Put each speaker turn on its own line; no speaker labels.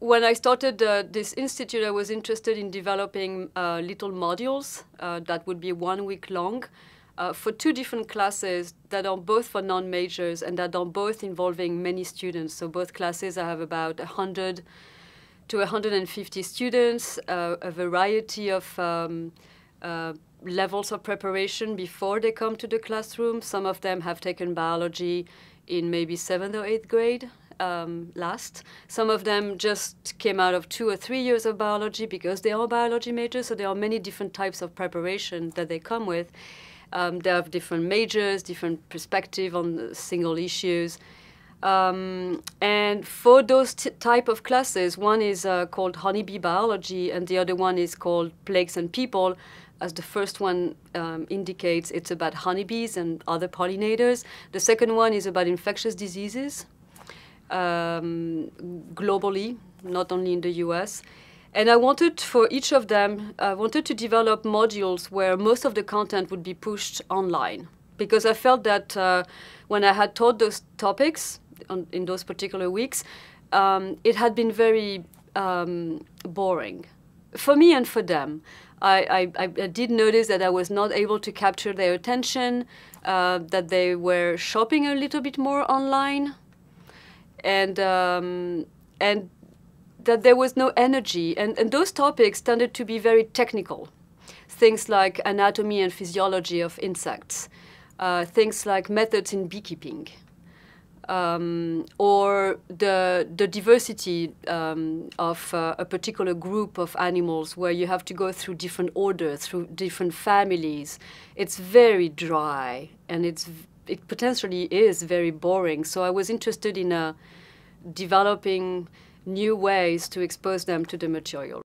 when I started uh, this institute, I was interested in developing uh, little modules uh, that would be one week long uh, for two different classes that are both for non-majors and that are both involving many students. So both classes I have about 100 to 150 students, uh, a variety of um, uh, levels of preparation before they come to the classroom. Some of them have taken biology in maybe seventh or eighth grade um, last. Some of them just came out of two or three years of biology because they are biology majors, so there are many different types of preparation that they come with. Um, they have different majors, different perspective on single issues. Um, and for those type of classes, one is uh, called honeybee biology, and the other one is called plagues and people. As the first one um, indicates, it's about honeybees and other pollinators. The second one is about infectious diseases, um, globally, not only in the US. And I wanted for each of them, I wanted to develop modules where most of the content would be pushed online. Because I felt that uh, when I had taught those topics on, in those particular weeks, um, it had been very um, boring for me and for them. I, I, I, did notice that I was not able to capture their attention, uh, that they were shopping a little bit more online and um, and that there was no energy. And, and those topics tended to be very technical, things like anatomy and physiology of insects, uh, things like methods in beekeeping. Um, or the the diversity um, of uh, a particular group of animals, where you have to go through different orders, through different families. It's very dry, and it's it potentially is very boring. So I was interested in uh, developing new ways to expose them to the material.